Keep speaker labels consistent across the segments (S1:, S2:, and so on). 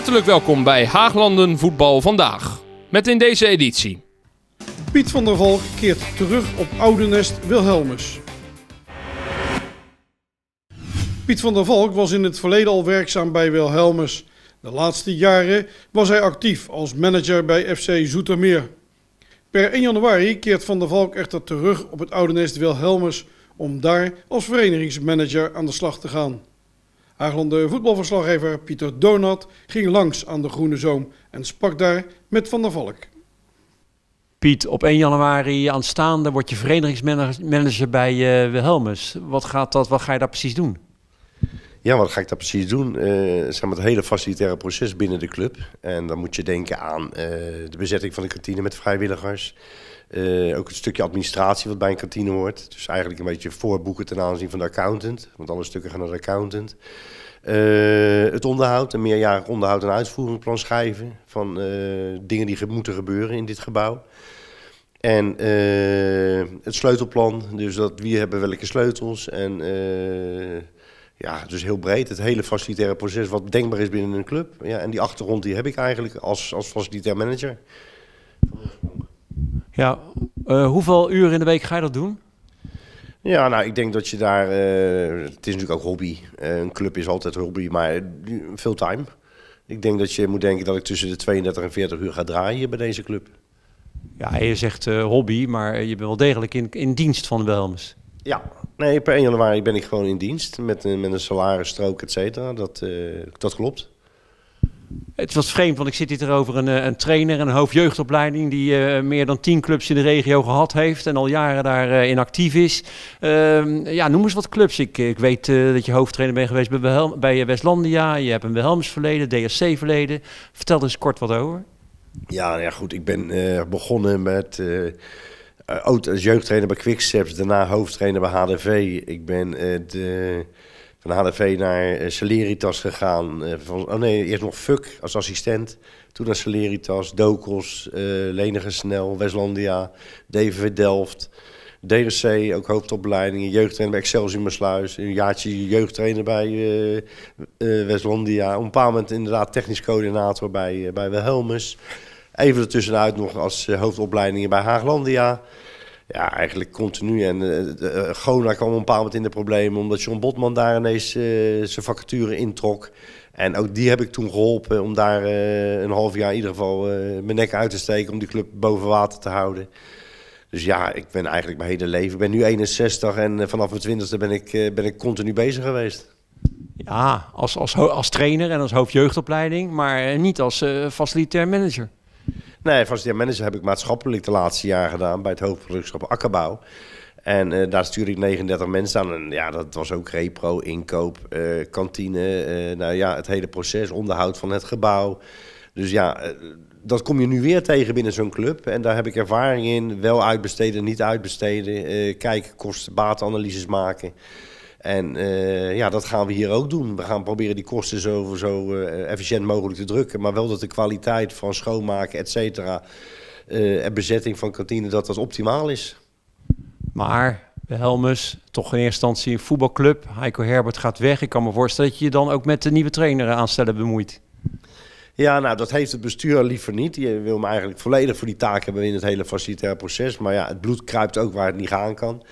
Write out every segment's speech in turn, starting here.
S1: Hartelijk welkom bij Haaglanden Voetbal Vandaag. Met in deze editie... Piet van der Valk keert terug op Oudenest Wilhelmus. Piet van der Valk was in het verleden al werkzaam bij Wilhelmus. De laatste jaren was hij actief als manager bij FC Zoetermeer. Per 1 januari keert Van der Valk echter terug op het Oudenest Wilhelmus om daar als verenigingsmanager aan de slag te gaan. Haaglande voetbalverslaggever Pieter Donat ging langs aan de Groene Zoom en sprak daar met Van der Valk. Piet, op 1 januari aanstaande word je verenigingsmanager bij eh, Wilhelmus. Wat, gaat dat, wat ga je daar precies doen?
S2: Ja, wat ga ik daar precies doen? Uh, zeg maar het hele facilitaire proces binnen de club. En dan moet je denken aan eh, de bezetting van de kantine met vrijwilligers. Eh, ook een stukje administratie wat bij een kantine hoort. Dus eigenlijk een beetje voorboeken ten aanzien van de accountant. Want alle stukken gaan naar de accountant. Eh, het onderhoud, een meerjarig onderhoud en uitvoeringsplan schrijven. Van eh, dingen die moeten gebeuren in dit gebouw. En het sleutelplan, dus dat wie hebben welke sleutels. En ja, dus heel breed. Het hele facilitaire proces wat denkbaar is binnen een club. Ja, en die achtergrond die heb ik eigenlijk als, als facilitair manager.
S1: Ja, eh, hoeveel uur in de week ga je dat doen?
S2: Ja, nou, ik denk dat je daar... Eh, het is natuurlijk ook hobby. Eh, een club is altijd hobby, maar veel time. Ik denk dat je moet denken dat ik tussen de 32 en 40 uur ga draaien hier bij deze club.
S1: Ja, je zegt hobby, maar je bent wel degelijk in, in dienst van de
S2: Ja, nee, per 1 januari ben ik gewoon in dienst met, met een salarisstrook, et cetera. Dat, dat klopt.
S1: Het was vreemd, want ik zit hier over een, eh, een trainer, een hoofdjeugdopleiding die eh, meer dan tien clubs in de regio gehad heeft en al jaren daarin eh, in actief is. Ehm, ja, noem eens wat clubs. Ik, ik weet dat je hoofdtrainer bent geweest bij, bij Westlandia, je hebt een Wilhelms verleden, DSC verleden. Vertel eens kort wat over.
S2: Ja, nou ja goed, ik ben begonnen met oud als jeugdtrainer bij Quicksteps, daarna hoofdtrainer bij HDV. Ik ben de van HDV naar Saleritas eh, gegaan. Eh, oh nee, eerst nog Fuck als assistent. Toen naar Saleritas, Dokos, uh, Snel, Westlandia, DVV Delft. DRC, ook hoofdopleidingen, jeugdtrainer bij Excelsior Mersluis. Een jaartje jeugdtrainer bij Westlandia. Op een bepaald moment inderdaad technisch coördinator bij, bij Wilhelmus. Even ertussenuit nog als hoofdopleidingen bij Haaglandia. Ja, eigenlijk continu. En uh, kwam een bepaald moment in de problemen, omdat John Botman daar ineens eh, zijn vacature introk. En ook die heb ik toen geholpen om daar een half jaar in ieder geval mijn nek uit te steken om die club boven water te houden. Dus ja, ik ben eigenlijk mijn hele leven. Ik ben nu 61 en vanaf mijn 20 ben ik, ben ik continu bezig geweest. Ja, als, als, als trainer en als hoofdjeugdopleiding, maar niet als facilitair manager. Nee, de manager heb ik maatschappelijk de laatste jaar gedaan bij het hoofdproductschap akkerbouw. En eh, daar stuur ik 39 mensen aan. En ja, dat was ook repro, inkoop, eh, kantine. Eh, nou ja, het hele proces, onderhoud van het gebouw. Dus ja, dat kom je nu weer tegen binnen zo'n club. En daar heb ik ervaring in. Wel uitbesteden, niet uitbesteden. kijken, kosten, batenanalyses maken. En eh, ja, dat gaan we hier ook doen. We gaan proberen die kosten zo, zo eh, efficiënt mogelijk te drukken. Maar wel dat de kwaliteit van schoonmaken, et cetera, eh, en bezetting van kantine, dat dat optimaal is.
S1: Maar Helmus, toch in eerste instantie een voetbalclub. Heiko Herbert gaat weg. Ik kan me voorstellen dat je je dan ook met de nieuwe trainer aanstellen bemoeit.
S2: Ja, nou, dat heeft het bestuur liever niet. Je wil me eigenlijk volledig voor die taak hebben in het hele facilitaire proces. Maar ja, het bloed kruipt ook waar het niet gaan kan.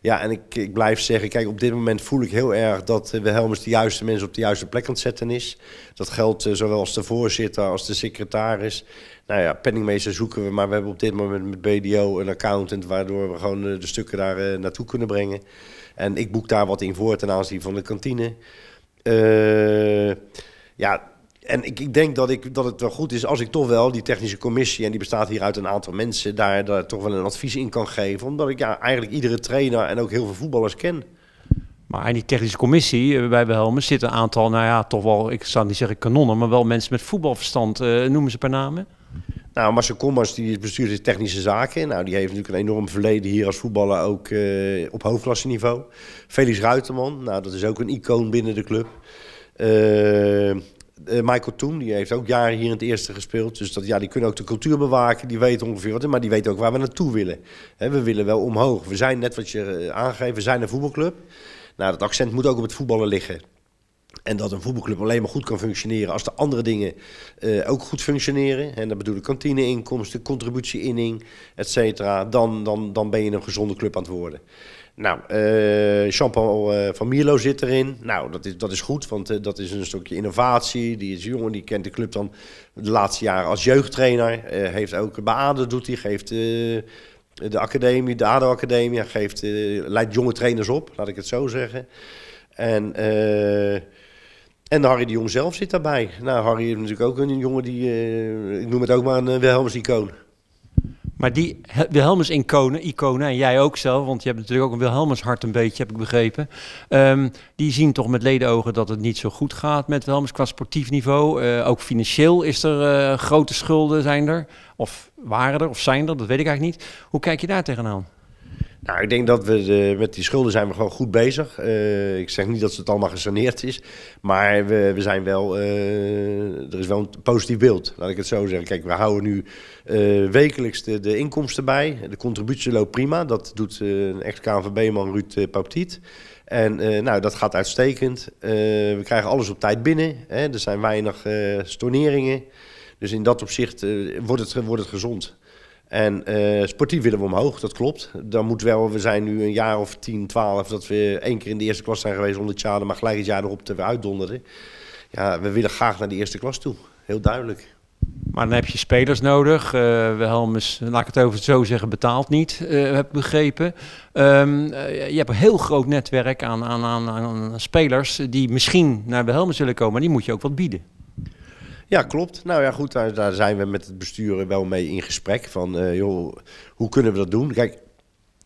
S2: Ja, en ik, ik blijf zeggen, kijk, op dit moment voel ik heel erg dat eh, Wilhelmus de juiste mensen op de juiste plek aan het zetten is. Dat geldt eh, zowel als de voorzitter als de secretaris. Nou ja, penningmeester zoeken we, maar we hebben op dit moment met BDO een accountant waardoor we gewoon eh, de stukken daar naartoe kunnen brengen. En ik boek daar wat in voor ten aanzien van de kantine. Uh, ja, en ik, ik denk dat, ik, dat het wel goed is als ik toch wel die technische commissie, en die bestaat hier uit een aantal mensen, daar, daar toch wel een advies in kan geven. Omdat ik ja, eigenlijk iedere trainer en ook heel veel voetballers ken.
S1: Maar in die technische commissie eh, bij Wilhelmus zit een aantal, nou ja, toch wel, ik zou niet zeggen kanonnen,
S2: maar wel mensen met voetbalverstand. Eh, noemen ze per name. Nou, Marcel Kommers, die is technische zaken. Nou, die heeft natuurlijk een enorm verleden hier als voetballer, ook eh, op hoofdklasseniveau. Felix Ruiterman, nou, dat is ook een icoon binnen de club. Uh, eh, Michael Toen, die heeft ook jaren hier in het eerste gespeeld. Dus dat, ja, die kunnen ook de cultuur bewaken. Die weten ongeveer wat, maar die weten ook waar we naartoe willen. we willen wel omhoog. We zijn, net wat je eh, aangegeven, we zijn een voetbalclub. Nou, dat accent moet ook op het voetballen liggen. En dat een voetbalclub alleen maar goed kan functioneren als de andere dingen eh, ook goed functioneren. En dat bedoel ik kantineinkomsten, contributie-inning, et cetera. Dan, dan, dan ben je een gezonde club aan het worden. Nou, uh, Jean-Paul eh, van Mierlo zit erin. Nou, dat is, dat is goed, want eh, dat is een stukje innovatie. Die is jong, die kent de club dan de laatste jaren als jeugdtrainer. heeft ook bij doet hij, geeft de academie, de ADO-academie. geeft, leidt jonge trainers op, laat ik het zo zeggen. En... En Harry de Jong zelf zit daarbij. Nou, Harry is natuurlijk ook een jongen die, ik noem het ook maar een uh, Wilhelms-icoon.
S1: Maar die Wilhelmus-iconen, iconen, en jij ook zelf, want je hebt natuurlijk ook een Wilhelmus-hart een beetje, heb ik begrepen. Ehm, die zien toch met ledenogen dat het niet zo goed gaat met Wilhelmus qua sportief niveau. Eh, ook financieel is er eh, grote schulden, zijn er. Of waren er, of zijn er, dat weet ik eigenlijk niet. Hoe kijk je daar tegenaan?
S2: Nou, ik denk dat we met die schulden zijn we gewoon goed bezig. Uh, ik zeg niet dat het allemaal gesaneerd is, maar we, we zijn wel, eh, er is wel een positief beeld, laat ik het zo zeggen. Kijk, we houden nu eh, wekelijks de, de, inkomsten bij. De contributie loopt prima, dat doet een ex KNVB-man Ruud Paptiet. En nou, dat gaat uitstekend. we krijgen alles op tijd binnen. Hè? Er zijn weinig uh, storneringen. Dus in dat opzicht wordt, het, wordt het gezond. En uh, sportief willen we omhoog, dat klopt. Dan moet wel, we zijn nu een jaar of 10, 12 dat we één keer in de eerste klas zijn geweest onder Tjaden, maar gelijk het jaar erop te uitdonderen. Ja, we willen graag naar de eerste klas toe, heel duidelijk.
S1: Maar dan heb je spelers nodig. Uh, laat ik het over zo zeggen, betaalt niet, uh, heb ik begrepen. Ehm, je hebt een heel groot netwerk aan, aan, aan, aan spelers die misschien naar Wilhelmus zullen komen, maar die moet je ook wat bieden.
S2: Ja, klopt. Nou ja, goed, daar, zijn we met het bestuur wel mee in gesprek. Van, eh, joh, hoe kunnen we dat doen? Kijk,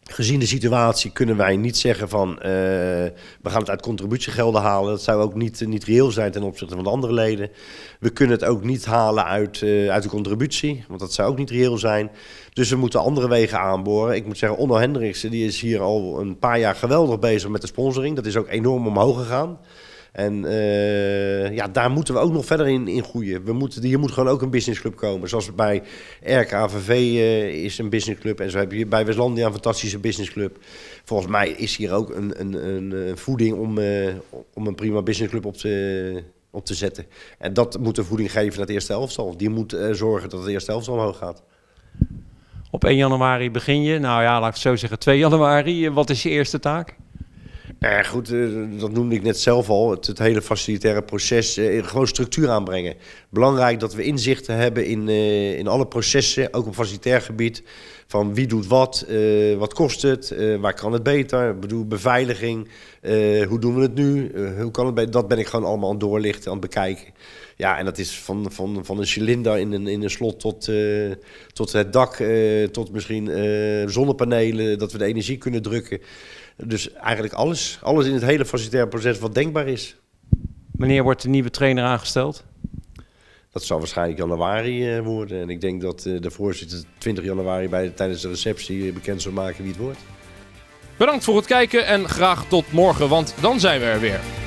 S2: gezien de situatie kunnen wij niet zeggen van... Eh, we gaan het uit contributiegelden halen. Dat zou ook niet, eh, niet reëel zijn ten opzichte van de andere leden. We kunnen het ook niet halen uit, uh, uit de contributie, want dat zou ook niet reëel zijn. Dus we moeten andere wegen aanboren. Ik moet zeggen, Onno Hendricks die is hier al een paar jaar geweldig bezig met de sponsoring. Dat is ook enorm omhoog gegaan. En eh, ja, daar moeten we ook nog verder in, in groeien. We moeten, hier moet gewoon ook een businessclub komen. Zoals bij RKVV uh, eh, is een businessclub. En zo heb je bij Westlandia een fantastische businessclub. Volgens mij is hier ook een, een, een voeding om, eh, om een prima businessclub op te, op te zetten. En dat moet de voeding geven naar het eerste elftal. Die moet zorgen dat het eerste elftal omhoog gaat.
S1: Op 1 januari begin je. Nou ja, laat ik het zo zeggen, 2 januari. Wat is je eerste taak?
S2: Nou ja, goed, eh, dat noemde ik net zelf al. Het, hele facilitaire proces. Eh, gewoon structuur aanbrengen. Belangrijk dat we inzichten hebben in, eh, in alle processen, ook op facilitair gebied. Van wie doet wat, eh, wat kost het, eh, waar kan het beter? Ik bedoel, beveiliging, eh, hoe doen we het nu? hoe kan het Dat ben ik gewoon allemaal aan het doorlichten, aan het bekijken. Ja, en dat is van, van, van een cilinder in een, in een slot tot, tot het dak, tot misschien zonnepanelen, dat we de energie kunnen drukken. Dus eigenlijk alles, alles in het hele facilitaire proces wat denkbaar is. Wanneer wordt de nieuwe trainer aangesteld? Dat zal waarschijnlijk januari eh, worden. En ik denk dat eh, de voorzitter 20 januari bij, tijdens de receptie eh, bekend zal maken wie het wordt.
S1: Bedankt voor het kijken en graag tot morgen, want dan zijn we er weer.